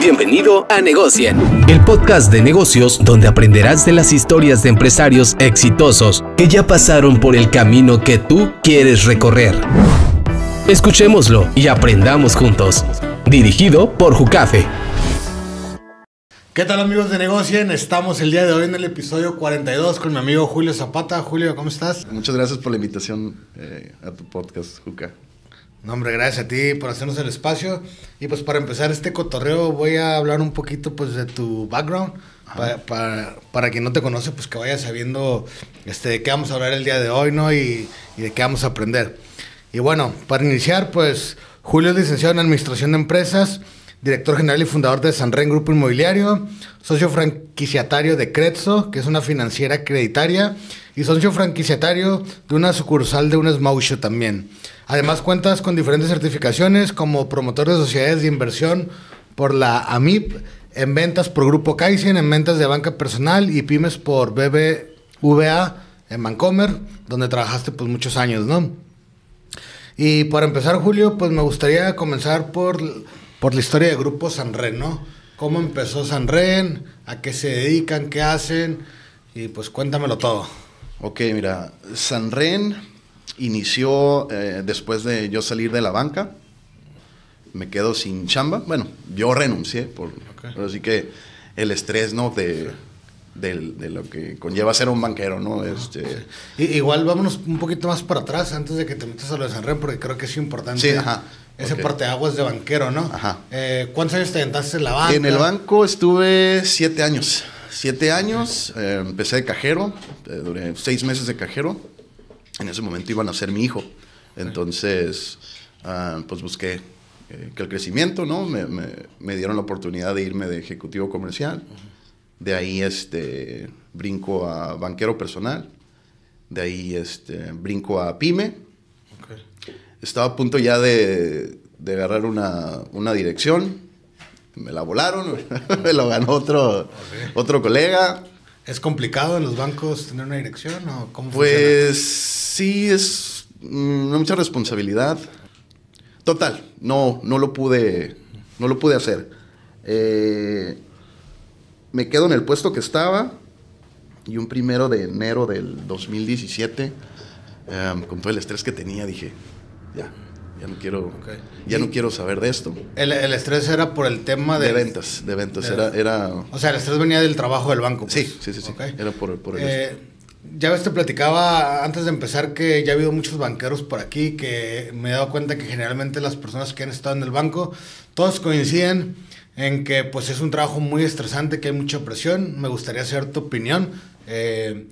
Bienvenido a Negocien, el podcast de negocios donde aprenderás de las historias de empresarios exitosos que ya pasaron por el camino que tú quieres recorrer. Escuchémoslo y aprendamos juntos. Dirigido por Jucafe. ¿Qué tal amigos de Negocien? Estamos el día de hoy en el episodio 42 con mi amigo Julio Zapata. Julio, ¿cómo estás? Muchas gracias por la invitación eh, a tu podcast, Juca. No, hombre, gracias a ti por hacernos el espacio. Y pues para empezar este cotorreo voy a hablar un poquito pues de tu background. Para, para, para, quien no te conoce, pues que vaya sabiendo este, de qué vamos a hablar el día de hoy, ¿no? Y, y de qué vamos a aprender. Y bueno, para iniciar, pues Julio es licenciado en Administración de Empresas director general y fundador de Sanren Grupo Inmobiliario, socio franquiciatario de Credso, que es una financiera creditaria, y socio franquiciatario de una sucursal de un Smausho también. Además cuentas con diferentes certificaciones como promotor de sociedades de inversión por la AMIP, en ventas por Grupo Kaizen, en ventas de banca personal y pymes por BBVA en Mancomer, donde trabajaste pues muchos años, ¿no? Y para empezar, Julio, pues me gustaría comenzar por por la historia de Grupo Sanren, ¿no? ¿Cómo empezó Sanren? ¿A qué se dedican? ¿Qué hacen? Y pues cuéntamelo todo. Ok, mira, Sanren inició eh, después de yo salir de la banca. Me quedo sin chamba. Bueno, yo renuncié, por, pero así que el estrés, ¿no? De, de, lo que conlleva ser un banquero, ¿no? este... igual vámonos un poquito más para atrás antes de que te metas a lo de Sanren, porque creo que es importante. Sí, ajá. Ese okay. aguas de banquero, ¿no? Ajá. Eh, ¿Cuántos años te en la banca? En el banco estuve siete años. Siete años, eh, empecé de cajero, eh, duré seis meses de cajero. En ese momento iban a ser mi hijo. Entonces, ah, pues busqué que el crecimiento, ¿no? Me, dieron la oportunidad de irme de ejecutivo comercial. De ahí, este, brinco a banquero personal. De ahí, este, brinco a pyme. Okay. Estaba a punto ya de, agarrar una, dirección. Me la volaron, me lo ganó otro, otro colega. ¿Es complicado en los bancos tener una dirección o cómo Pues sí, es mucha responsabilidad. Total, no, no lo pude, no lo pude hacer. Eh, me quedo en el puesto que estaba y un primero de enero del 2017, eh, con todo el estrés que tenía, dije, ya. Ya no quiero, ya no quiero saber de esto. El, estrés era por el tema de... De ventas, de ventas. era, era... O sea, el estrés venía del trabajo del banco. Pues. Sí, sí, sí. Era por, por el eh, Ya ves, te platicaba antes de empezar que ya ha habido muchos banqueros por aquí, que me he dado cuenta que generalmente las personas que han estado en el banco, todos coinciden en que pues es un trabajo muy estresante, que hay mucha presión. Me gustaría saber tu opinión. Eh,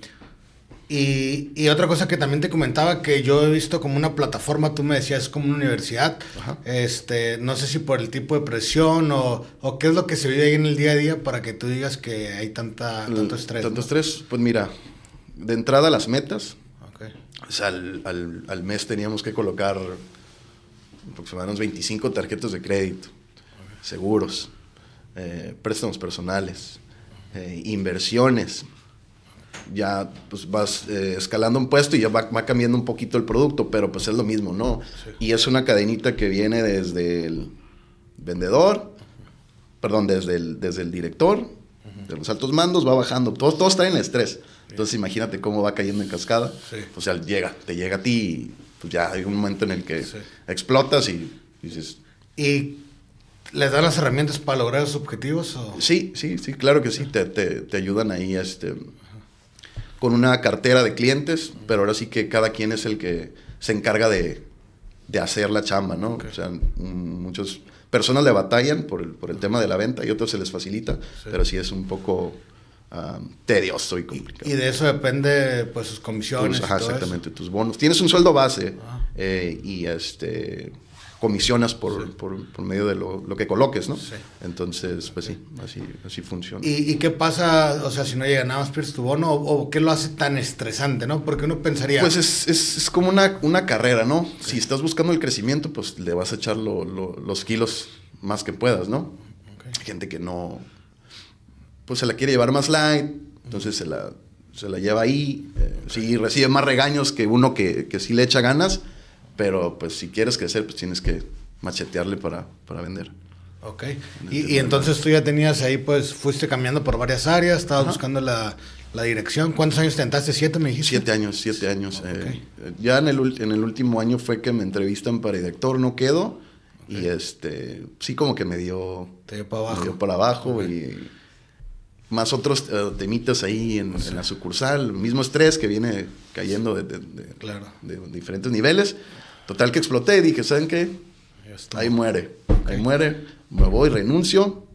y, otra cosa que también te comentaba que yo he visto como una plataforma, tú me decías como una universidad, este, no sé si por el tipo de presión o, qué es lo que se vive ahí en el día a día para que tú digas que hay tanta, tanto estrés. Tanto estrés, pues mira, de entrada las metas, al, mes teníamos que colocar aproximadamente 25 tarjetas de crédito, seguros, eh, préstamos personales, eh, inversiones, ya pues vas eh, escalando un puesto y ya va, cambiando un poquito el producto, pero pues es lo mismo, ¿no? Y es una cadenita que viene desde el vendedor, perdón, desde el, desde el director, de los altos mandos, va bajando, todos, todos traen estrés. Entonces imagínate cómo va cayendo en cascada. O sea, llega, te llega a ti y pues ya hay un momento en el que explotas y, dices... ¿Y ¿Les dan las herramientas para lograr los objetivos? O? Sí, sí, sí, claro que sí, te, te, te ayudan ahí este, con una cartera de clientes, pero ahora sí que cada quien es el que se encarga de, hacer la chamba, ¿no? O sea, mm, muchas personas le batallan por el, por el tema de la venta y otros se les facilita, pero sí es un poco ah, tedioso y complicado. Y, de eso depende, pues, sus comisiones. exactamente, tus bonos. Tienes un sueldo base ah. eh, y este comisionas por, por, medio de lo, que coloques, ¿no? Entonces, pues sí, así, así funciona. ¿Y, ¿Y, qué pasa, o sea, si no llega nada más pierdes tu bono? ¿O, qué lo hace tan estresante, no? Porque uno pensaría... Pues es, es, es como una, una, carrera, ¿no? Si estás buscando el crecimiento, pues le vas a echar los kilos más que puedas, ¿no? Gente que no... Pues se la quiere llevar más light, entonces se la, se la lleva ahí, eh, Si recibe más regaños que uno que, que sí le echa ganas, pero pues si quieres crecer, pues tienes que machetearle para, para vender. Ok. Y, este y, entonces tú ya tenías ahí, pues fuiste cambiando por varias áreas, estabas buscando la, la, dirección. ¿Cuántos años tentaste? ¿Siete me dijiste? Siete años, siete años. Eh, ya en el, en el último año fue que me entrevistan para director, no quedo. Y este, sí, como que me dio. Te para abajo. Me dio para abajo y más otros eh, temitas ahí en, la sucursal, mismo estrés que viene cayendo de, de, de, claro. de diferentes niveles. Total que exploté dije, ¿saben qué? Ahí muere, ahí muere, me voy, renuncio.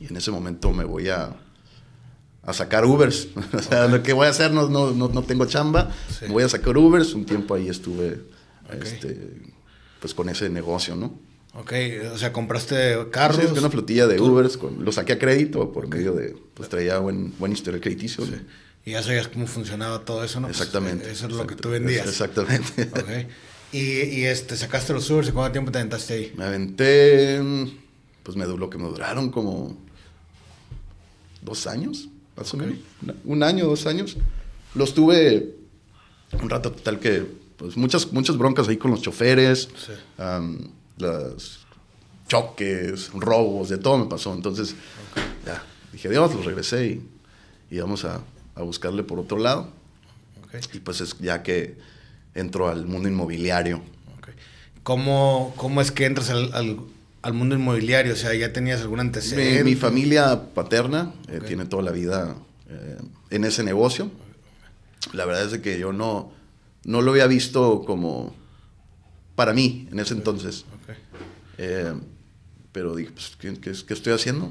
Y en ese momento me voy a, a sacar Ubers. o sea, lo que voy a hacer no, no, tengo chamba, me voy a sacar Ubers. Un tiempo ahí estuve este, pues con ese negocio, ¿no? Ok, o sea, compraste carros. Sí, una flotilla de Ubers, lo saqué a crédito por medio de, pues traía buen, buen historial crediticio. Y ya sabías cómo funcionaba todo eso, ¿no? Exactamente. Pues, e, eso es lo que tú vendías. Exactamente. Ok. Y, este, sacaste los Ubers cuánto tiempo te aventaste ahí? Me aventé, pues me lo que me duraron como dos años, más o menos. un año, dos años. Los tuve un rato total que, pues muchas, muchas broncas ahí con los choferes, sí. los choques, robos, de todo me pasó. Entonces, ya, dije, Dios, los regresé y, y vamos a, a, buscarle por otro lado. Y pues es ya que entro al mundo inmobiliario. ¿Cómo, ¿Cómo, es que entras al, al, mundo inmobiliario? O sea, ¿ya tenías algún antecedente? Mi, familia paterna eh, tiene toda la vida eh, en ese negocio. La verdad es que yo no, no lo había visto como para mí en ese entonces. Eh, pero dije, pues, ¿qué, estoy haciendo?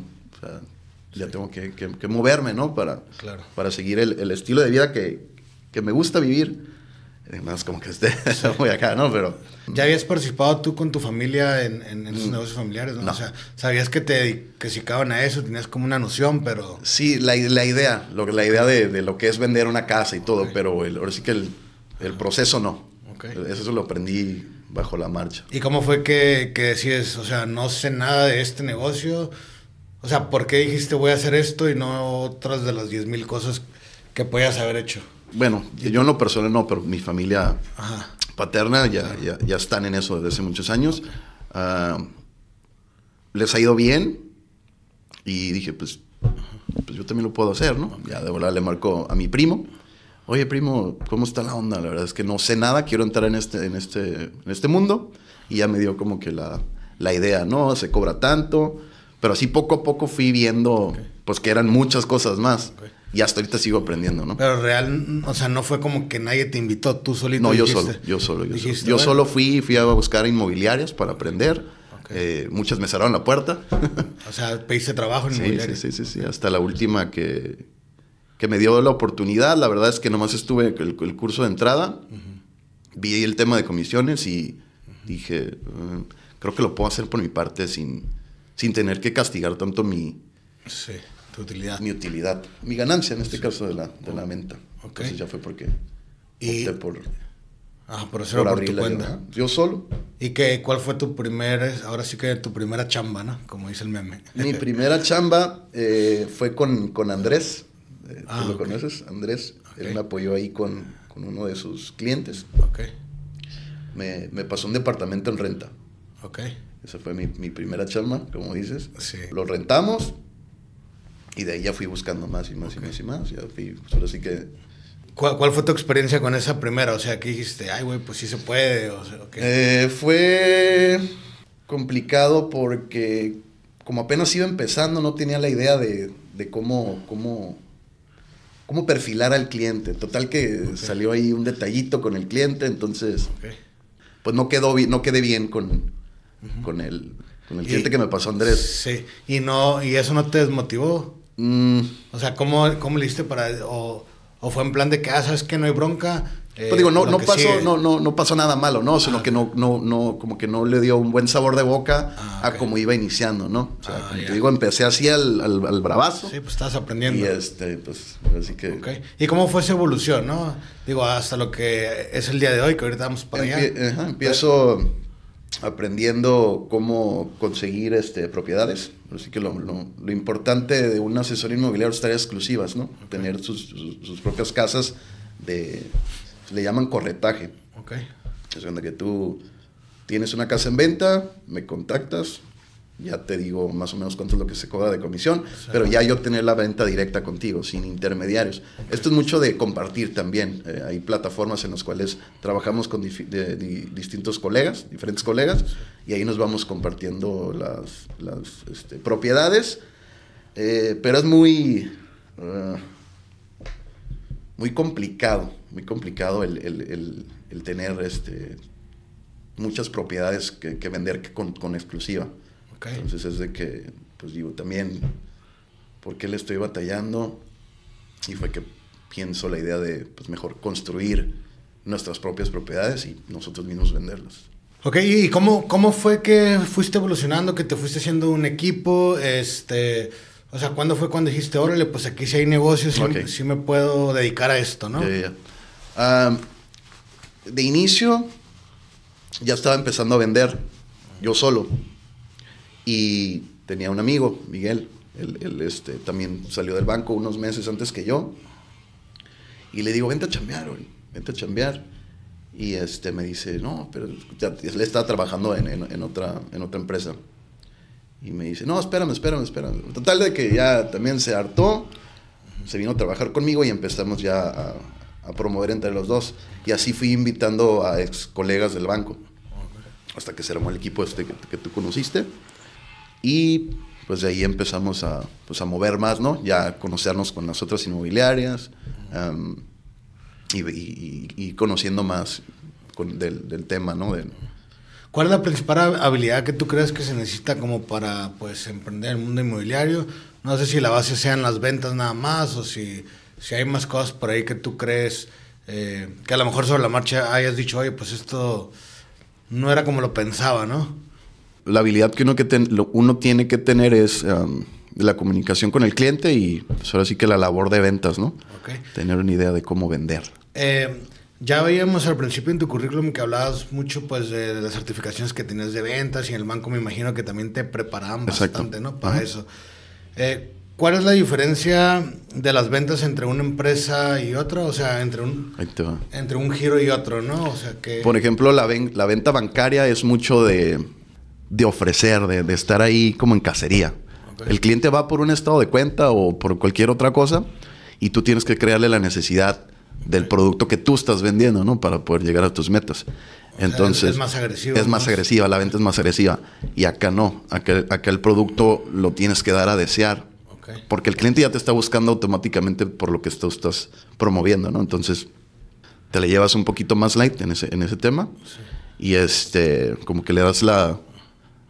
ya tengo que, moverme, ¿no? Para, para seguir el, el, estilo de vida que, que me gusta vivir no como que esté muy acá, ¿no? Pero... ¿Ya habías participado tú con tu familia en, en esos mm, negocios familiares, ¿no? O sea, sabías que te que dedicaban a eso, tenías como una noción, pero... Sí, la, idea, lo, la idea de, lo que es vender una casa y todo, pero ahora sí que el, proceso no. Okay. Eso lo aprendí bajo la marcha. ¿Y cómo fue que, que decides, o sea, no sé nada de este negocio? O sea, ¿por qué dijiste voy a hacer esto y no otras de las mil cosas que podías haber hecho? Bueno, yo en lo personal no, pero mi familia paterna ya, ya, están en eso desde hace muchos años. Ah, les ha ido bien y dije, pues, pues yo también lo puedo hacer, ¿no? Ya de volar le marco a mi primo. Oye, primo, ¿cómo está la onda? La verdad es que no sé nada, quiero entrar en este, en este, en este mundo. Y ya me dio como que la, idea, ¿no? Se cobra tanto. Pero así poco a poco fui viendo, pues que eran muchas cosas más y hasta ahorita sigo aprendiendo, ¿no? Pero real, o sea, no fue como que nadie te invitó, tú solito. No, yo solo, yo solo, yo, solo. fui, fui a buscar inmobiliarias para aprender. Eh, muchas me cerraron la puerta. o sea, pediste trabajo en sí, Sí, sí, sí, sí, hasta la última que, que me dio la oportunidad. La verdad es que nomás estuve el, el curso de entrada, vi el tema de comisiones y dije, mm, creo que lo puedo hacer por mi parte sin, sin tener que castigar tanto mi... Sí tu utilidad. Mi utilidad. Mi ganancia en este caso de la, de la venta. Okay. ya fue porque y... por. Ah, por, por tu cuenta. Yo, solo. ¿Y qué, cuál fue tu primer, ahora sí que tu primera chamba, ¿no? Como dice el meme. Mi primera chamba eh, fue con, con Andrés. Eh, ¿Tú ah, lo conoces? Andrés. Él me apoyó ahí con, con, uno de sus clientes. Ok. Me, pasó un departamento en renta. Ok. Esa fue mi, mi primera chamba, como dices. Sí. Lo rentamos y de ahí ya fui buscando más y más y más y más. Pues, que... ¿Cuál, fue tu experiencia con esa primera? O sea, ¿qué dijiste? Ay, güey, pues sí se puede. Eh, fue complicado porque como apenas iba empezando, no tenía la idea de, cómo, cómo, cómo perfilar al cliente. Total que salió ahí un detallito con el cliente, entonces pues no quedó no quedé bien con, con el, el cliente que me pasó Andrés. Sí, y no, y eso no te desmotivó. Mm. O sea, ¿cómo, cómo le diste para...? O, fue en plan de que, ah, ¿sabes que No hay bronca. pues eh, digo, no, no pasó, no, no, no pasó nada malo, ¿no? Sino que no, no, no, como que no le dio un buen sabor de boca ah, a como iba iniciando, ¿no? O sea, ah, como te digo, empecé así al, al, al, bravazo. Sí, pues estabas aprendiendo. Y este, pues, así que. Okay. ¿Y cómo fue esa evolución, no? Digo, hasta lo que es el día de hoy, que ahorita vamos para allá. empiezo aprendiendo cómo conseguir este, propiedades. Así que lo, importante de un asesor inmobiliario es exclusivas, ¿no? Tener sus, propias casas de... Le llaman corretaje. Ok. Es donde que tú tienes una casa en venta, me contactas, ya te digo más o menos cuánto es lo que se cobra de comisión, pero ya yo obtener la venta directa contigo, sin intermediarios. Esto es mucho de compartir también. Eh, hay plataformas en las cuales trabajamos con distintos colegas, diferentes colegas, y ahí nos vamos compartiendo las, este, propiedades, eh, pero es muy, uh, muy complicado, muy complicado el, tener este, muchas propiedades que, vender con exclusiva. Entonces es de que, pues digo, también, ¿por qué le estoy batallando? Y fue que pienso la idea de, pues mejor construir nuestras propias propiedades y nosotros mismos venderlas. Ok, ¿y cómo, cómo fue que fuiste evolucionando, que te fuiste haciendo un equipo? Este, o sea, ¿cuándo fue cuando dijiste, órale, pues aquí sí hay negocios, y sí, me puedo dedicar a esto, ¿no? Ah, de inicio, ya estaba empezando a vender, yo solo. Y tenía un amigo, Miguel, él, este, también salió del banco unos meses antes que yo. Y le digo, vente a chambear, güey, vente a chambear. Y este, me dice, no, pero le él estaba trabajando en, en, otra, en otra empresa. Y me dice, no, espérame, espérame, espérame. Total de que ya también se hartó, se vino a trabajar conmigo y empezamos ya a, promover entre los dos. Y así fui invitando a ex colegas del banco. Hasta que se armó el equipo este que tú conociste. Y pues de ahí empezamos pues, a, mover más, ¿no? Ya conocernos con las otras inmobiliarias y, conociendo más del, tema, ¿no? ¿Cuál es la principal habilidad que tú crees que se necesita como para pues emprender el mundo inmobiliario? No sé si la base sean las ventas nada más o si, hay más cosas por ahí que tú crees eh, que a lo mejor sobre la marcha hayas dicho, oye, pues esto no era como lo pensaba, ¿no? la habilidad que uno, que uno tiene que tener es um, la comunicación con el cliente y pues, ahora sí que la labor de ventas, ¿no? Tener una idea de cómo vender. Eh, ya veíamos al principio en tu currículum que hablabas mucho pues de, las certificaciones que tenías de ventas y en el banco me imagino que también te preparaban bastante, ¿no? Para eso. Eh, ¿Cuál es la diferencia de las ventas entre una empresa y otra? O sea, entre un, entre un giro y otro, ¿no? O sea, que... Por ejemplo, la venta bancaria es mucho de de ofrecer, de, estar ahí como en cacería. El cliente va por un estado de cuenta o por cualquier otra cosa y tú tienes que crearle la necesidad del producto que tú estás vendiendo, ¿no? Para poder llegar a tus metas. Entonces. es más agresiva. Es más, agresiva, la venta es más agresiva. Y acá no. Acá, el producto lo tienes que dar a desear. Porque el cliente ya te está buscando automáticamente por lo que tú estás promoviendo, ¿no? Entonces, te le llevas un poquito más light en ese, tema. Y este, como que le das la,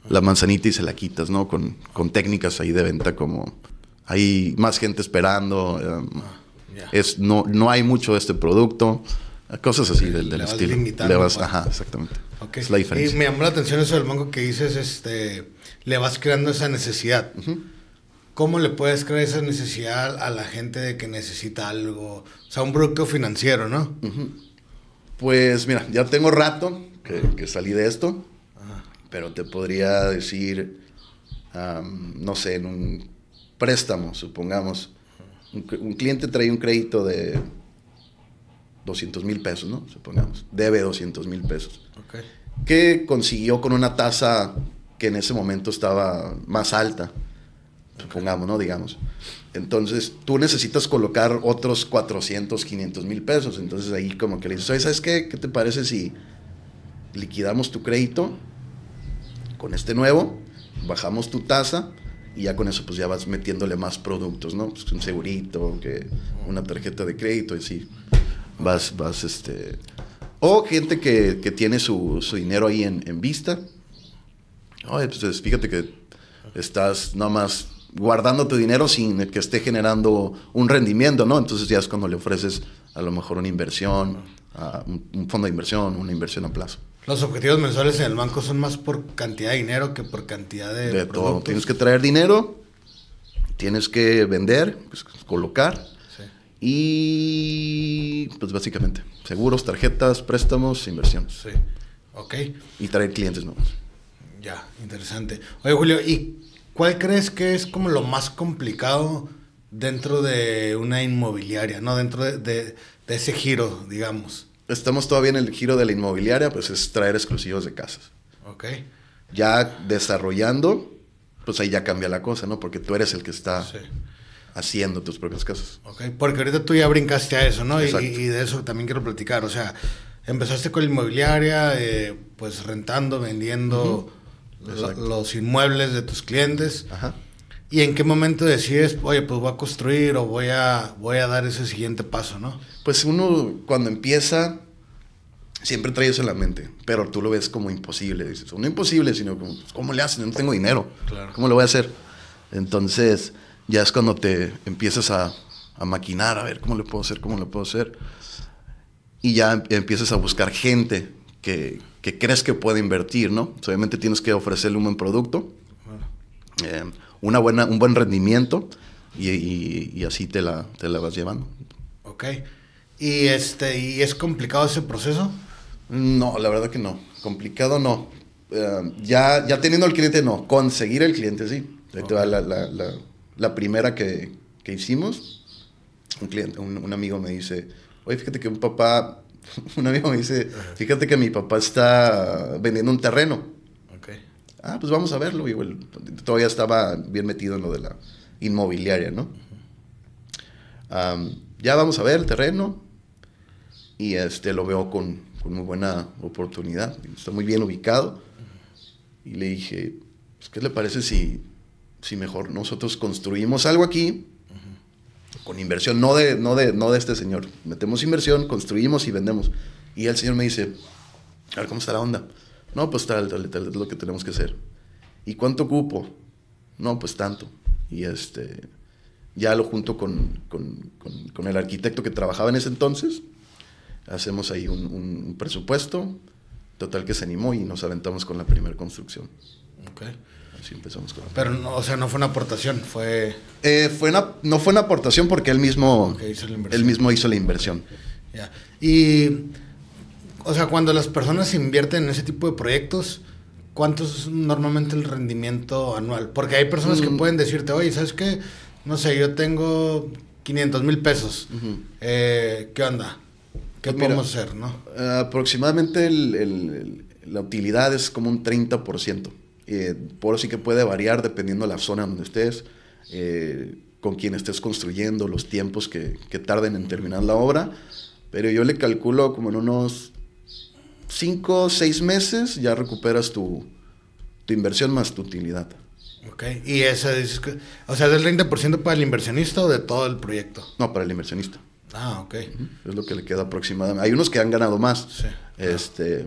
la manzanita y se la quitas, ¿no? Con, técnicas ahí de venta como hay más gente esperando, em, es, no, no hay mucho de este producto, cosas así del, estilo. Pues. ajá, exactamente. Es la diferencia. Y me llamó la atención eso del mango que dices, este, le vas creando esa necesidad. ¿Cómo le puedes crear esa necesidad a la gente de que necesita algo? O sea, un producto financiero, ¿no? Pues mira, ya tengo rato que, que salí de esto pero te podría decir, no sé, en un préstamo, supongamos, un, cliente trae un crédito de 200 mil pesos, ¿no? Supongamos, debe 200 mil pesos. Okay. Que consiguió con una tasa que en ese momento estaba más alta, supongamos, ¿no? Digamos. Entonces, tú necesitas colocar otros 400, 500 mil pesos. Entonces, ahí como que le dices, ¿sabes qué? ¿Qué te parece si liquidamos tu crédito con este nuevo, bajamos tu tasa y ya con eso pues ya vas metiéndole más productos, ¿no? Pues, un segurito, que una tarjeta de crédito y así vas, vas este... O gente que, tiene su, dinero ahí en, vista. Oye, pues fíjate que estás nada más guardando tu dinero sin que esté generando un rendimiento, ¿no? Entonces ya es cuando le ofreces a lo mejor una inversión, a un fondo de inversión, una inversión a plazo. Los objetivos mensuales en el banco son más por cantidad de dinero que por cantidad de. De todo. Tienes que traer dinero, tienes que vender, pues, colocar. Sí. Y pues básicamente, seguros, tarjetas, préstamos, inversiones. Sí. Ok. Y traer clientes nuevos. Ya, interesante. Oye, Julio, ¿y cuál crees que es como lo más complicado dentro de una inmobiliaria, ¿no? Dentro de ese giro, digamos estamos todavía en el giro de la inmobiliaria, pues es traer exclusivos de casas. Ok. Ya desarrollando, pues ahí ya cambia la cosa, ¿no? Porque tú eres el que está haciendo tus propias casas. Ok, porque ahorita tú ya brincaste a eso, ¿no? Y, de eso también quiero platicar. O sea, empezaste con la inmobiliaria, eh, pues rentando, vendiendo los inmuebles de tus clientes. Ajá. ¿Y en qué momento decides, oye, pues voy a construir o voy a, voy a dar ese siguiente paso, no? Pues uno cuando empieza, siempre trae eso en la mente, pero tú lo ves como imposible, dices, no imposible, sino como, pues, ¿cómo le hacen? No tengo dinero, ¿cómo lo voy a hacer? Entonces, ya es cuando te empiezas a, a maquinar, a ver, ¿cómo lo puedo hacer? ¿Cómo lo puedo hacer? Y ya em, empiezas a buscar gente que, que crees que puede invertir, ¿no? Obviamente tienes que ofrecerle un buen producto. Em, buena, un buen rendimiento y, así te la, vas llevando. Ok. ¿Y, este, ¿Y es complicado ese proceso? No, la verdad que no. Complicado no. Eh, ya, ya teniendo al cliente, no. Conseguir el cliente, sí. la, primera que, hicimos. Un, cliente, un, amigo me dice, oye, fíjate que un papá, un amigo me dice, fíjate que mi papá está vendiendo un terreno. Ah, pues vamos a verlo. todavía estaba bien metido en lo de la inmobiliaria, ¿no? ya vamos a ver el terreno y este lo veo con, muy buena oportunidad. Está muy bien ubicado. Y le dije, pues, ¿qué le parece si, si mejor nosotros construimos algo aquí? con inversión, no de, no, de, no de este señor. Metemos inversión, construimos y vendemos. Y el señor me dice, a ver cómo está la onda. No, pues tal, tal, tal, es lo que tenemos que hacer. ¿Y cuánto cupo No, pues tanto. Y este, ya lo junto con, con, con, el arquitecto que trabajaba en ese entonces, hacemos ahí un, presupuesto, total que se animó y nos aventamos con la primera construcción. Ok. Así empezamos con Pero, no, o sea, no fue una aportación, fue... Eh, fue una, no fue una aportación porque él mismo, hizo la él mismo hizo la inversión. Ya. Y o sea, cuando las personas invierten en ese tipo de proyectos, ¿cuánto es normalmente el rendimiento anual? Porque hay personas que mm. pueden decirte, oye, ¿sabes qué? No sé, yo tengo 500 mil pesos. eh, ¿Qué onda? ¿Qué pues podemos hacer? ¿no? Aproximadamente la utilidad es como un 30%. Eh, por sí que puede variar dependiendo de la zona donde estés, eh, con quién estés construyendo, los tiempos que, que tarden en terminar la obra. Pero yo le calculo como en unos cinco, seis meses ya recuperas tu, inversión más tu utilidad. Ok, y ese es, o sea, ¿es el 30% para el inversionista o de todo el proyecto? No, para el inversionista. Ah, ok. Es lo que le queda aproximadamente. Hay unos que han ganado más, sí. este,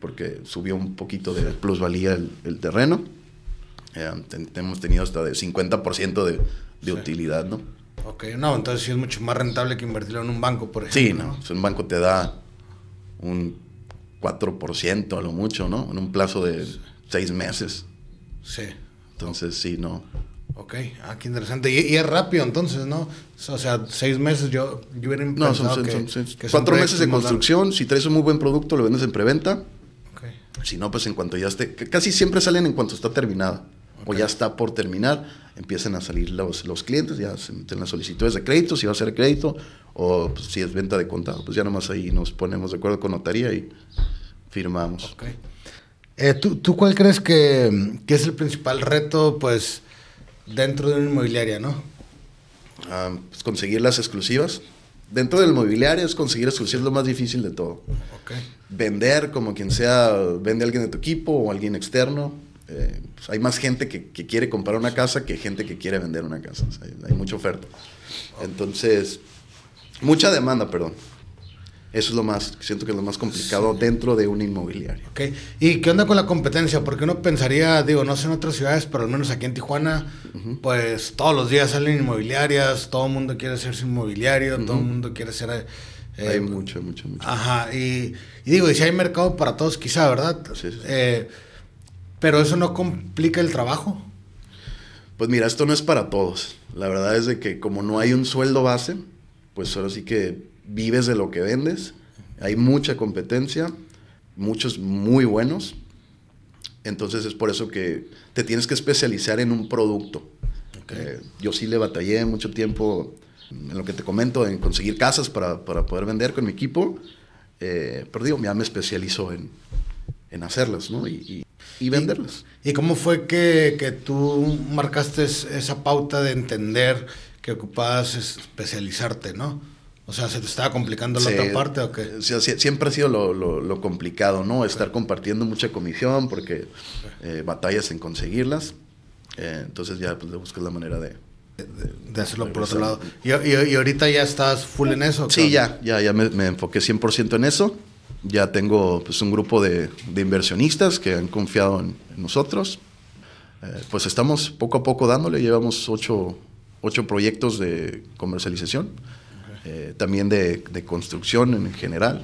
porque subió un poquito de plusvalía el, terreno. Eh, hemos tenido hasta de 50% de, utilidad, ¿no? Ok, no, entonces sí es mucho más rentable que invertirlo en un banco, por ejemplo. Sí, no, ¿no? un banco te da un 4% a lo mucho, ¿no? En un plazo de seis meses. Sí. Entonces, sí, no. Ok, ah, qué interesante. Y, es rápido entonces, ¿no? O sea, seis meses yo, yo hubiera No, son, que, son, cuatro meses de construcción. Si traes un muy buen producto, lo vendes en preventa. Ok. Si no, pues en cuanto ya esté... Casi siempre salen en cuanto está terminada. O ya está por terminar, empiezan a salir los, los clientes, ya se meten las solicitudes de crédito, si va a ser crédito, o pues, si es venta de contado, pues ya nomás ahí nos ponemos de acuerdo con notaría y firmamos. Okay. Eh, ¿tú, ¿tú, cuál crees que, es el principal reto, pues, dentro de una inmobiliaria, no? Ah, pues conseguir las exclusivas. Dentro del inmobiliario es conseguir exclusivas lo más difícil de todo. Vender, como quien sea, vende alguien de tu equipo o alguien externo. Eh, pues, hay más gente que, que, quiere comprar una casa que gente que quiere vender una casa. hay mucha oferta. Entonces, Mucha demanda, perdón. Eso es lo más, siento que es lo más complicado dentro de un inmobiliario. Ok, ¿y qué onda con la competencia? Porque uno pensaría, digo, no sé en otras ciudades, pero al menos aquí en Tijuana, pues todos los días salen inmobiliarias, todo el mundo quiere ser inmobiliario, todo el mundo quiere ser... Eh, hay eh, mucho, mucho, mucho. Ajá, y, digo, y si hay mercado para todos, quizá, ¿verdad? Sí, sí. Eh, pero eso no complica el trabajo. Pues mira, esto no es para todos. La verdad es de que como no hay un sueldo base, pues ahora sí que vives de lo que vendes. Hay mucha competencia, muchos muy buenos. Entonces es por eso que te tienes que especializar en un producto. Eh, yo sí le batallé mucho tiempo en lo que te comento, en conseguir casas para, poder vender con mi equipo. Eh, pero digo, ya me especializo en, hacerlas, ¿no? Y, venderlas. ¿Y, ¿Y, cómo fue que, que, tú marcaste esa pauta de entender que ocupabas especializarte, ¿no? O sea, ¿se te estaba complicando la otra parte o qué? siempre ha sido lo, complicado, ¿no? Estar compartiendo mucha comisión porque eh, batallas en conseguirlas. Eh, entonces ya pues, buscas la manera de... De, hacerlo por otro lado. ¿Y, y, ahorita ya estás full en eso? Sí, ya, ya, ya me, enfoqué 100% en eso. Ya tengo pues, un grupo de, inversionistas que han confiado en, nosotros. Eh, pues estamos poco a poco dándole. Llevamos ocho, ocho proyectos de comercialización, eh, también de, construcción en general.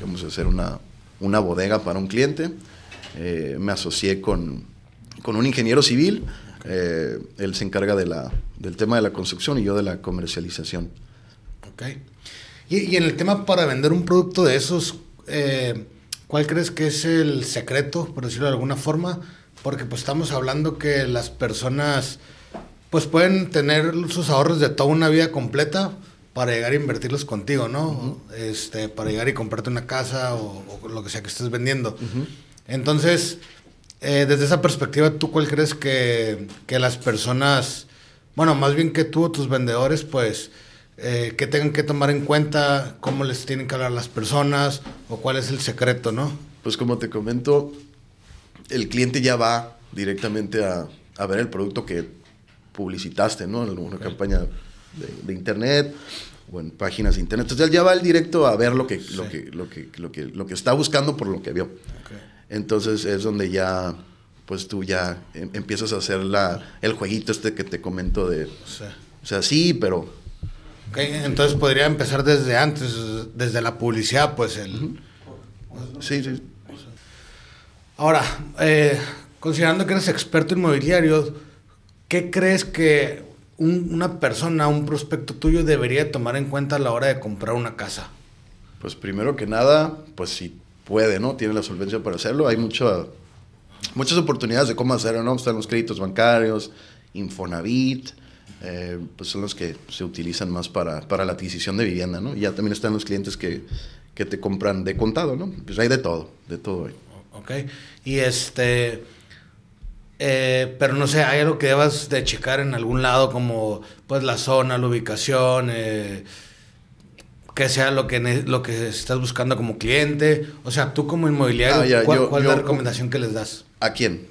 Vamos a hacer una, una bodega para un cliente. Eh, me asocié con, un ingeniero civil. Eh, él se encarga de la, del tema de la construcción y yo de la comercialización. Ok. Y, y en el tema para vender un producto de esos, ¿cuál crees que es el secreto, por decirlo de alguna forma? Porque pues estamos hablando que las personas pues pueden tener sus ahorros de toda una vida completa para llegar a invertirlos contigo, ¿no? Este, para llegar y comprarte una casa o, lo que sea que estés vendiendo. Entonces, eh, desde esa perspectiva, ¿tú cuál crees que, las personas, bueno, más bien que tú o tus vendedores, pues, eh, que tengan que tomar en cuenta, cómo les tienen que hablar las personas o cuál es el secreto, ¿no? Pues como te comento, el cliente ya va directamente a, a ver el producto que publicitaste, ¿no? En alguna campaña de, internet o en páginas de internet. Entonces él ya va al directo a ver lo que, lo que, está buscando por lo que vio. Entonces es donde ya, pues tú ya em, empiezas a hacer la, el jueguito este que te comento de... O sea, sí, pero... entonces podría empezar desde antes, desde la publicidad, pues el... Sí, sí. Ahora, eh, considerando que eres experto inmobiliario, ¿qué crees que una persona, un prospecto tuyo debería tomar en cuenta a la hora de comprar una casa? Pues primero que nada, pues si puede, ¿no? Tiene la solvencia para hacerlo. Hay muchas oportunidades de cómo hacerlo, ¿no? Están los créditos bancarios, Infonavit, eh, pues son los que se utilizan más para, la adquisición de vivienda, ¿no? Y ya también están los clientes que, te compran de contado, ¿no? Pues hay de todo, de todo. Ok. Y este eh, pero no sé, hay algo que debas de checar en algún lado, como pues la zona, la ubicación, eh, que sea lo que, lo que estás buscando como cliente. O sea, tú como inmobiliario, ah, ¿cuál, es la recomendación que les das? ¿A quién?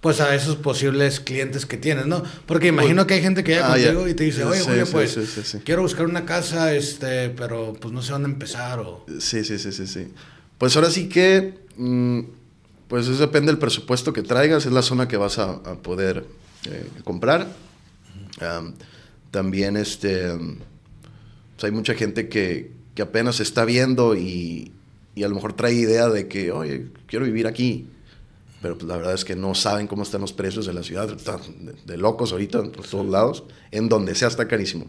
Pues a esos posibles clientes que tienes, ¿no? Porque imagino que hay gente que llega ah, contigo y te dice, oye, pues quiero buscar una casa, este, pero pues no sé dónde empezar Sí, sí, sí, sí, Pues ahora sí que... Mm, pues eso depende del presupuesto que traigas, es la zona que vas a, poder eh, comprar. también este, pues hay mucha gente que, apenas está viendo y, a lo mejor trae idea de que, oye, quiero vivir aquí. Pero pues, la verdad es que no saben cómo están los precios de la ciudad. Están de, locos ahorita por todos lados. En donde sea está carísimo.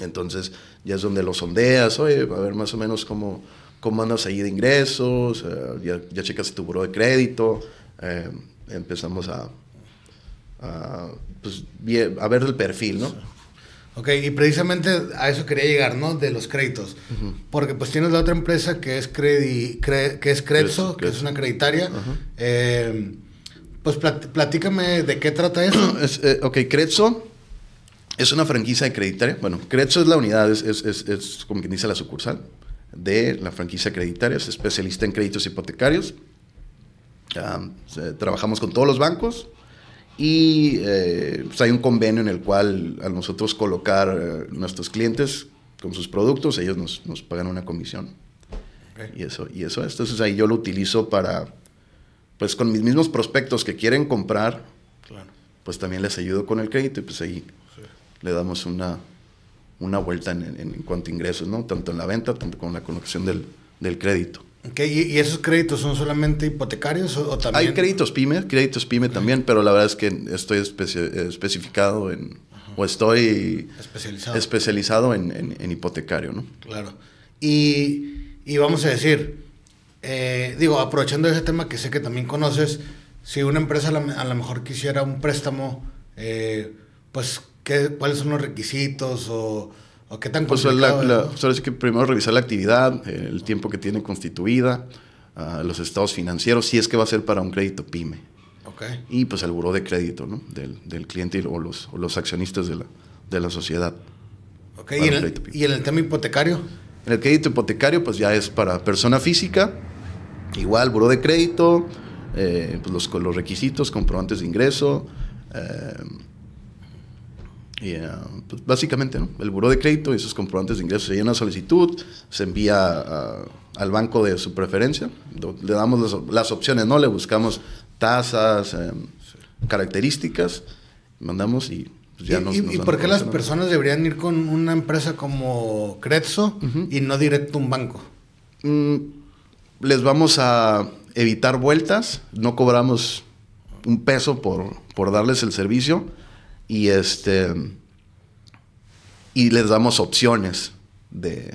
Entonces ya es donde lo sondeas, oye, a ver más o menos cómo, cómo andas ahí de ingresos, eh, ya, ya, checas tu buro de crédito, eh, empezamos a, pues, a, ver el perfil, ¿no? Ok, y precisamente a eso quería llegar, ¿no? De los créditos. Porque pues tienes la otra empresa que es, Credi, que es credso que es una creditaria. Eh, pues platícame de qué trata eso. ok, Credso es una franquicia de creditaria. Bueno, Credso es la unidad, es, es como quien dice la sucursal de la franquicia creditaria, es especialista en créditos hipotecarios. Ah, trabajamos con todos los bancos y eh, pues, hay un convenio en el cual a nosotros colocar eh, nuestros clientes con sus productos, ellos nos, nos pagan una comisión. Y eso, y eso es. Entonces ahí yo lo utilizo para, pues con mis mismos prospectos que quieren comprar, pues también les ayudo con el crédito y pues ahí le damos una, una vuelta en, cuanto a ingresos, ¿no? Tanto en la venta, tanto con la colocación del, crédito. ¿Y, esos créditos son solamente hipotecarios o, también? Hay créditos PYME, créditos PYME también, pero la verdad es que estoy especificado en, o estoy especializado, en, hipotecario, ¿no? Claro. Y, vamos a decir, eh, digo, aprovechando ese tema que sé que también conoces, si una empresa a lo mejor quisiera un préstamo, eh, pues cuáles son los requisitos o, qué tan pues es pues que primero revisar la actividad, el tiempo que tiene constituida, ah, los estados financieros, si es que va a ser para un crédito PYME. Y pues el buró de crédito ¿no? del, cliente o los, accionistas de la, sociedad. ¿Y, en el, tema hipotecario? En el crédito hipotecario, pues ya es para persona física, igual, buró de crédito, eh, pues, los, requisitos, comprobantes de ingreso, eh, y, eh, pues, básicamente, El buró de crédito y sus comprobantes de ingresos. Se llena una solicitud, se envía al banco de su preferencia, le damos las, opciones, ¿no? Le buscamos tasas, eh, características, mandamos y pues, ya ¿Y, ¿y por qué las personas deberían ir con una empresa como Credso y no directo un banco? Mm, les vamos a evitar vueltas, no cobramos un peso por darles el servicio y este. Y les damos opciones de,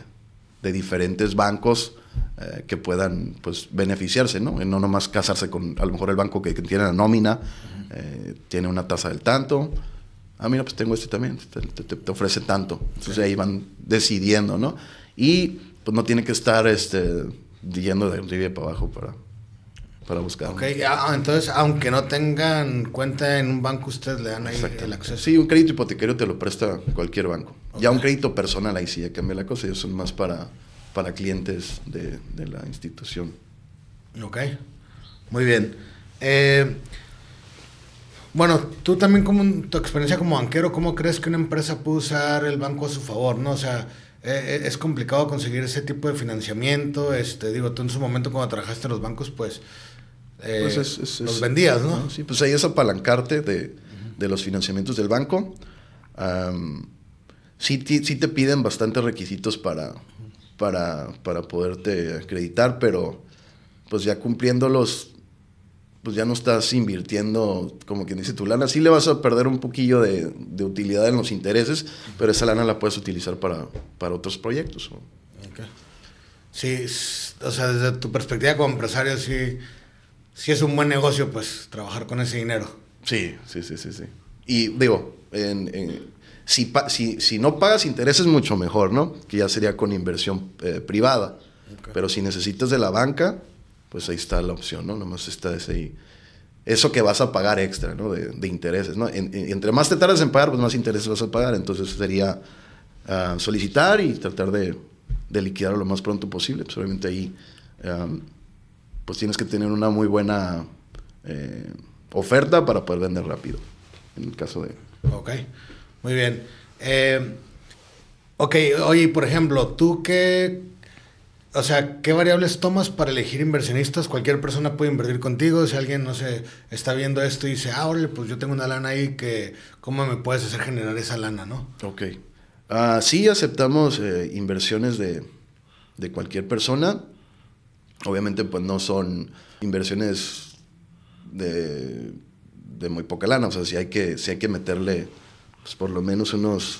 de diferentes bancos eh, que puedan pues, beneficiarse, ¿no? no nomás casarse con a lo mejor el banco que, tiene la nómina, eh, tiene una tasa del tanto. Ah, mira, pues tengo este también, te, ofrece tanto. Entonces ahí van decidiendo, ¿no? Y pues no tiene que estar este, yendo de arriba para abajo para para buscar. Ok, ah, ah, entonces, aunque no tengan cuenta en un banco, ustedes le dan ahí el acceso. Sí, un crédito hipotecario te lo presta cualquier banco. Ya un crédito personal, ahí sí ya cambia la cosa, ellos son más para, para clientes de, la institución. Ok, muy bien. Eh, bueno, tú también, como tu experiencia como banquero, ¿cómo crees que una empresa puede usar el banco a su favor? ¿No? O sea, eh, eh, es complicado conseguir ese tipo de financiamiento. Este, digo, tú en su momento cuando trabajaste en los bancos, pues pues eh, los vendías, ¿no? Sí, pues ahí es apalancarte de, los financiamientos del banco. sí, te piden bastantes requisitos para, para, para poderte acreditar, pero pues ya cumpliéndolos, pues ya no estás invirtiendo, como quien dice, tu lana. Sí le vas a perder un poquillo de, utilidad en los intereses, pero esa lana la puedes utilizar para, otros proyectos. Sí, o sea, desde tu perspectiva como empresario, sí si es un buen negocio, pues trabajar con ese dinero. Sí, sí, sí, sí, sí. Y digo, si, si, no pagas intereses, mucho mejor, ¿no? Que ya sería con inversión eh, privada. Pero si necesitas de la banca, pues ahí está la opción, ¿no? Nomás está ese Eso que vas a pagar extra, ¿no? De, intereses, ¿no? entre más te tardas en pagar, pues más intereses vas a pagar. Entonces sería ah, solicitar y tratar de, liquidar lo más pronto posible. Pues obviamente ahí pues tienes que tener una muy buena eh, oferta para poder vender rápido. En el caso de. Ok, muy bien. Eh, ok, oye, por ejemplo, tú qué. O sea, ¿qué variables tomas para elegir inversionistas? Cualquier persona puede invertir contigo. Si alguien, no sé, está viendo esto y dice, ah, órale, pues yo tengo una lana ahí que, ¿cómo me puedes hacer generar esa lana, no? Ok. Ah, sí, aceptamos eh, inversiones de, de cualquier persona. Obviamente, pues no son inversiones de, de muy poca lana. O sea, si hay que, hay que meterle pues, por lo menos unos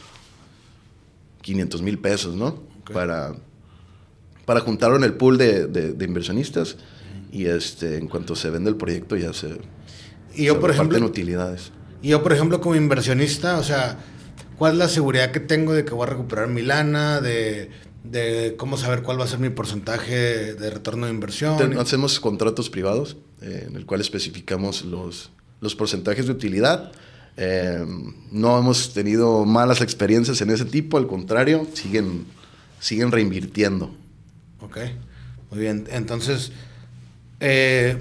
500 mil pesos, ¿no? Para, para juntarlo en el pool de, inversionistas. Y este, en cuanto se vende el proyecto, ya se. Y yo, por ejemplo. utilidades. Y yo, por ejemplo, como inversionista, o sea, ¿cuál es la seguridad que tengo de que voy a recuperar mi lana? De de cómo saber cuál va a ser mi porcentaje de retorno de inversión. Hacemos contratos privados eh, en el cual especificamos los, los porcentajes de utilidad. Eh, no hemos tenido malas experiencias en ese tipo, al contrario, siguen, siguen reinvirtiendo. Ok, muy bien. Entonces, eh,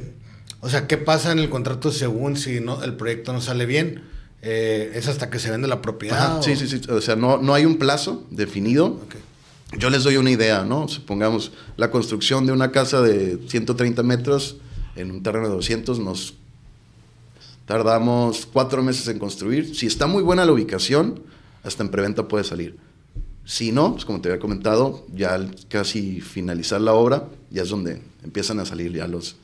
o sea, ¿qué pasa en el contrato según si no, el proyecto no sale bien? ¿Es hasta que se vende la propiedad? sí, sí, sí. O sea, no, no hay un plazo definido. Okay yo les doy una idea, ¿no? Supongamos la construcción de una casa de 130 metros en un terreno de 200 nos tardamos cuatro meses en construir. Si está muy buena la ubicación, hasta en preventa puede salir. Si no, pues como te había comentado, ya casi finalizar la obra, ya es donde empiezan a salir ya los,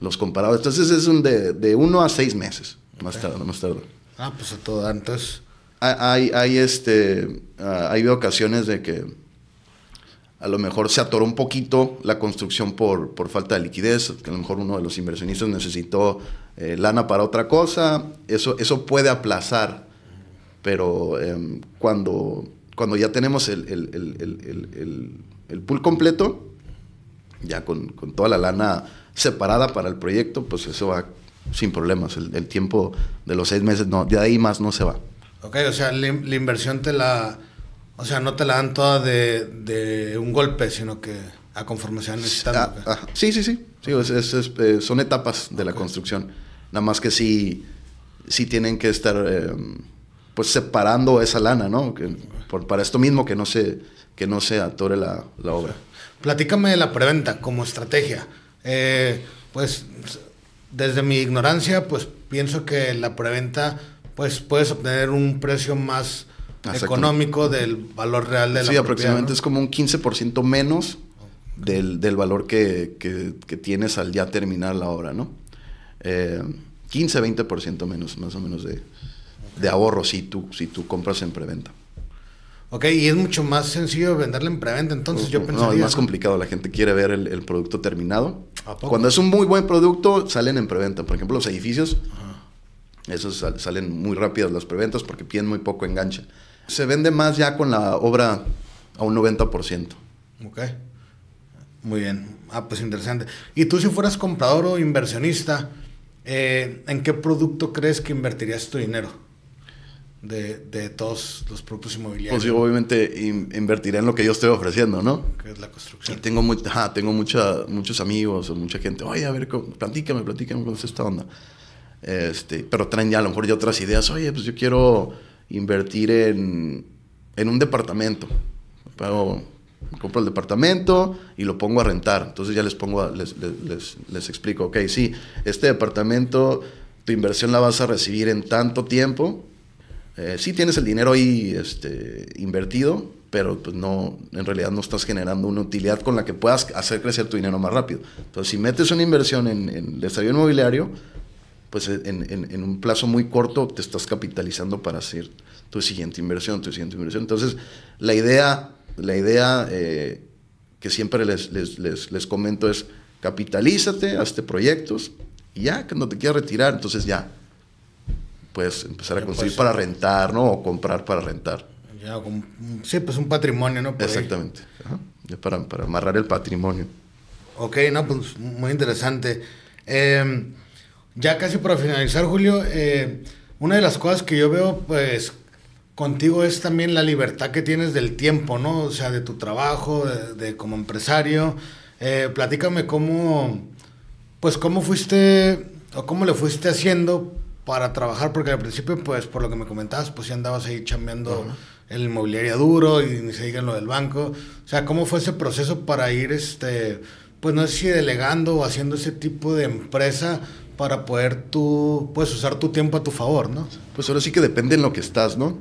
los comparados. Entonces es un de, de uno a seis meses, más tarde, más tarde. Ah, pues a todo, antes. Hay, hay, este, ah, hay ocasiones de que a lo mejor se atoró un poquito la construcción por, por, falta de liquidez, que a lo mejor uno de los inversionistas necesitó eh, lana para otra cosa, eso, eso puede aplazar, pero em, cuando, cuando ya tenemos el, el, el, el pool completo, ya con, con, toda la lana separada para el proyecto, pues eso va sin problemas, el, tiempo de los seis meses, no, de ahí más no se va. Ok, o sea, la inversión te la o sea, no te la dan toda de, de un golpe, sino que a conforme se ah, sí, sí, sí. Eh, son etapas de la construcción. Nada más que sí, sí tienen que estar eh, pues separando esa lana, ¿no? para esto mismo, que no se, que no se atore la, obra. Platícame de la preventa como estrategia. Eh, pues desde mi ignorancia, pues pienso que la preventa, pues puedes obtener un precio más económico del valor real de la Sí, aproximadamente es como un 15% menos del, valor que, tienes al ya terminar la obra, ¿no? 15-20% eh, menos, más o menos, de, de, ahorro si tú, si tú compras en preventa. Ok, y es mucho más sencillo venderla en preventa, entonces yo pensaría... No, es más complicado, la gente quiere ver el, producto terminado. Cuando es un muy buen producto, salen en preventa. Por ejemplo, los edificios, esos salen muy rápidos las preventas porque piden muy poco engancha se vende más ya con la obra a un 90%. Ok. Muy bien. Ah, pues interesante. Y tú si fueras comprador o inversionista, eh, ¿en qué producto crees que invertirías tu dinero? De, de todos los productos inmobiliarios. Pues yo obviamente invertiría invertiré en lo que yo estoy ofreciendo, ¿no? Que es la construcción. tengo, tengo muchos amigos, mucha gente, oye, a ver, platícame, platícame con esta onda. Este, pero traen ya a lo mejor ya otras ideas, oye, pues yo quiero invertir en, un departamento. Pago, compro el departamento y lo pongo a rentar. Entonces ya les pongo, les, les, explico, ok, sí, este departamento, tu inversión la vas a recibir en tanto tiempo. Eh, sí tienes el dinero ahí este, invertido, pero pues, no, en realidad no estás generando una utilidad con la que puedas hacer crecer tu dinero más rápido. Entonces, si metes una inversión en, desarrollo inmobiliario, pues eh, en, un plazo muy corto te estás capitalizando para hacer tu siguiente inversión, tu siguiente inversión. Entonces, la idea, la idea eh, que siempre les, comento es capitalízate, hazte proyectos y ya cuando te quieras retirar, entonces ya puedes empezar a construir para rentar, ¿no? O comprar para rentar. Ya, sí, pues un patrimonio, ¿no? Exactamente. para, para amarrar el patrimonio. Ok, no, pues muy interesante. Eh, ya casi para finalizar, Julio, eh, una de las cosas que yo veo, pues, contigo es también la libertad que tienes del tiempo, ¿no? O sea, de tu trabajo, de, como empresario. Eh, platícame cómo, pues, cómo fuiste o cómo le fuiste haciendo para trabajar, porque al principio, pues, por lo que me comentabas, pues, ya andabas ahí chambeando el inmobiliaria duro y ni se diga lo del banco. O sea, ¿cómo fue ese proceso para ir, este, pues, no sé si delegando o haciendo ese tipo de empresa? para poder tú, pues, usar tu tiempo a tu favor, ¿no? Pues ahora sí que depende en lo que estás, ¿no?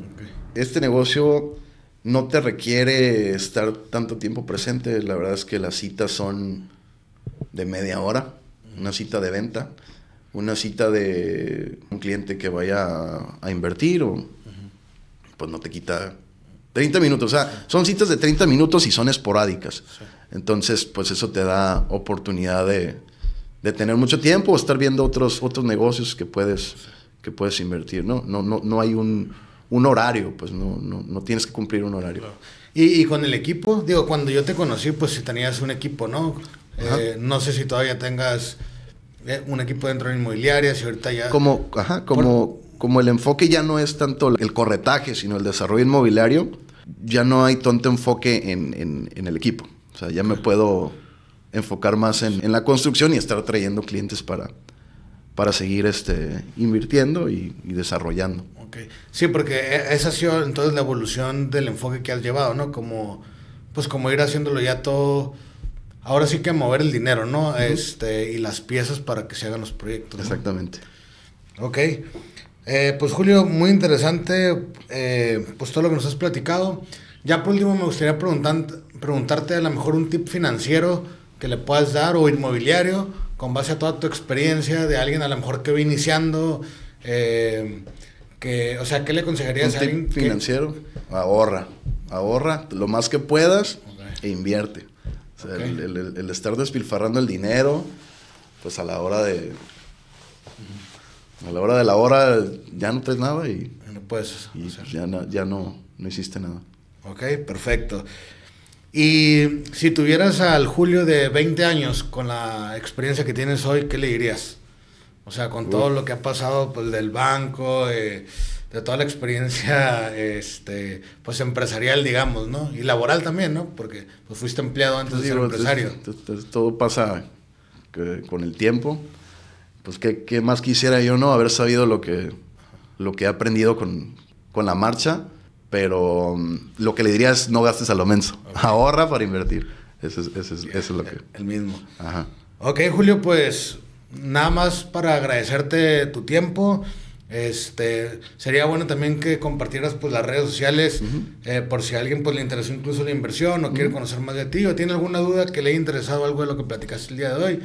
Este negocio no te requiere estar tanto tiempo presente. La verdad es que las citas son de media hora, una cita de venta, una cita de un cliente que vaya a, invertir o pues no te quita 30 minutos. O sea, son citas de 30 minutos y son esporádicas. Entonces, pues eso te da oportunidad de de tener mucho tiempo o estar viendo otros, otros negocios que puedes, que puedes invertir, ¿no? No, no, no hay un, horario, pues no, no, no tienes que cumplir un horario. ¿Y, con el equipo? Digo, cuando yo te conocí, pues si tenías un equipo, ¿no? Eh, no sé si todavía tengas eh, un equipo dentro de inmobiliarias si ahorita ya... Como, ajá, como, como el enfoque ya no es tanto el corretaje, sino el desarrollo inmobiliario, ya no hay tanto enfoque en, en el equipo. O sea, ya me puedo enfocar más en, la construcción y estar trayendo clientes para, para seguir este, invirtiendo y, desarrollando. Sí, porque e, esa ha sido entonces la evolución del enfoque que has llevado, ¿no? Como, pues como ir haciéndolo ya todo, ahora sí que mover el dinero, ¿no? Este, y las piezas para que se hagan los proyectos. Exactamente. Ok. Eh, pues Julio, muy interesante, eh, pues todo lo que nos has platicado. Ya por último me gustaría preguntarte a lo mejor un tip financiero que le puedas dar o inmobiliario con base a toda tu experiencia de alguien a lo mejor que va iniciando? Eh, que, o sea, ¿qué le aconsejarías a alguien? financiero, ahorra, ahorra lo más que puedas e invierte. el, estar despilfarrando el dinero, pues a la hora de. A la hora de la hora ya no traes nada y. ya, no, ya no, no hiciste nada. Ok, perfecto. Y si tuvieras al Julio de 20 años con la experiencia que tienes hoy, ¿qué le dirías? O sea, con todo lo que ha pasado pues, del banco, eh, de toda la experiencia este, pues, empresarial, digamos, ¿no? Y laboral también, ¿no? Porque pues, fuiste empleado antes de pues ser empresario. todo pasa con el tiempo. Pues, ¿qué, más quisiera yo, no? Haber sabido lo que, lo que he aprendido con, con la marcha pero mm, lo que le diría es no gastes a lo menso. Ahorra para invertir. Eso es, eso es, eso es lo que... El mismo. Ajá. Ok, Julio, pues nada más para agradecerte tu tiempo. Este, sería bueno también que compartieras pues las redes sociales eh, por si a alguien pues le interesó incluso la inversión o quiere conocer más de ti o tiene alguna duda que le haya interesado algo de lo que platicaste el día de hoy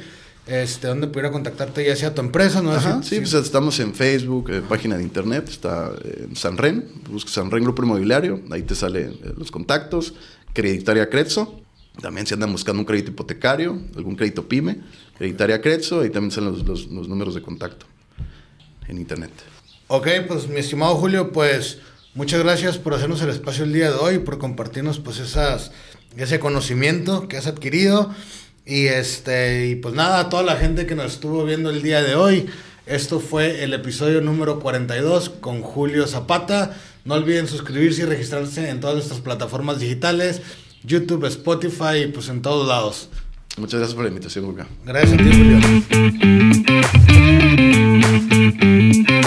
este, dónde pudiera contactarte ya sea tu empresa, ¿no? sí, sí, pues estamos en Facebook, eh, página de internet, está en eh, Sanren, busca Sanren Grupo Inmobiliario, ahí te salen eh, los contactos, Creditaria Credso, también si andan buscando un crédito hipotecario, algún crédito PYME, Creditaria Credso, ahí también salen los, números de contacto en internet. Ok, pues mi estimado Julio, pues muchas gracias por hacernos el espacio el día de hoy, por compartirnos pues esas, ese conocimiento que has adquirido. Y este, y pues nada, a toda la gente que nos estuvo viendo el día de hoy. Esto fue el episodio número 42 con Julio Zapata. No olviden suscribirse y registrarse en todas nuestras plataformas digitales, YouTube, Spotify y pues en todos lados. Muchas gracias por la invitación, Luca. Gracias a ti, Julio.